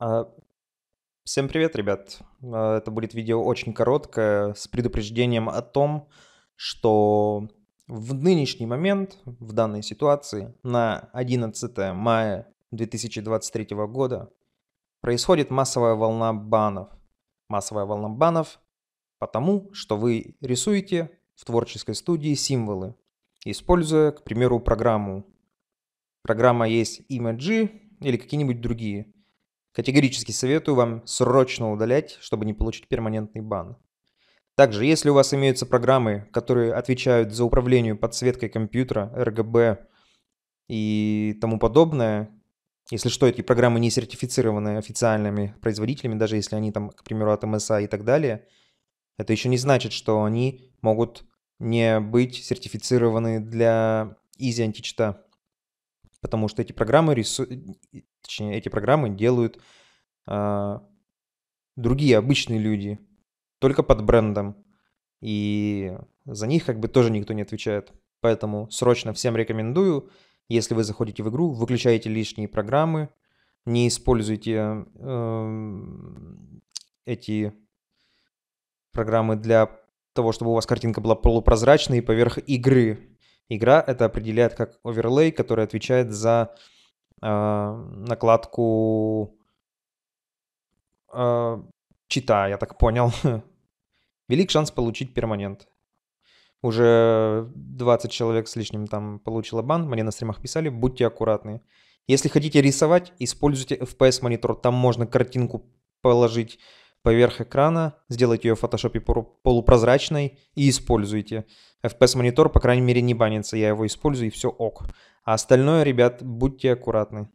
А, всем привет, ребят. А, это будет видео очень короткое, с предупреждением о том, что в нынешний момент, в данной ситуации, на 11 мая 2023 года происходит массовая волна банов. Массовая волна банов потому, что вы рисуете в творческой студии символы, используя, к примеру, программу. Программа есть Image или какие-нибудь другие. Категорически советую вам срочно удалять, чтобы не получить перманентный бан. Также, если у вас имеются программы, которые отвечают за управление подсветкой компьютера, РГБ и тому подобное, если что, эти программы не сертифицированы официальными производителями, даже если они там, к примеру, от МСА и так далее, это еще не значит, что они могут не быть сертифицированы для Easy Antichita, потому что эти программы рису... Точнее, эти программы делают э, другие обычные люди, только под брендом. И за них как бы тоже никто не отвечает. Поэтому срочно всем рекомендую, если вы заходите в игру, выключайте лишние программы, не используйте э, эти программы для того, чтобы у вас картинка была полупрозрачной поверх игры. Игра это определяет как оверлей, который отвечает за Эм, накладку э, чита, я так понял. Велик шанс получить перманент. Уже 20 человек с лишним там получило бан, мне на стримах писали, будьте аккуратны. Если хотите рисовать, используйте FPS-монитор, там можно картинку положить поверх экрана, сделайте ее в Photoshop полупрозрачной и используйте. FPS-монитор, по крайней мере, не банится, я его использую и все ок. А остальное, ребят, будьте аккуратны.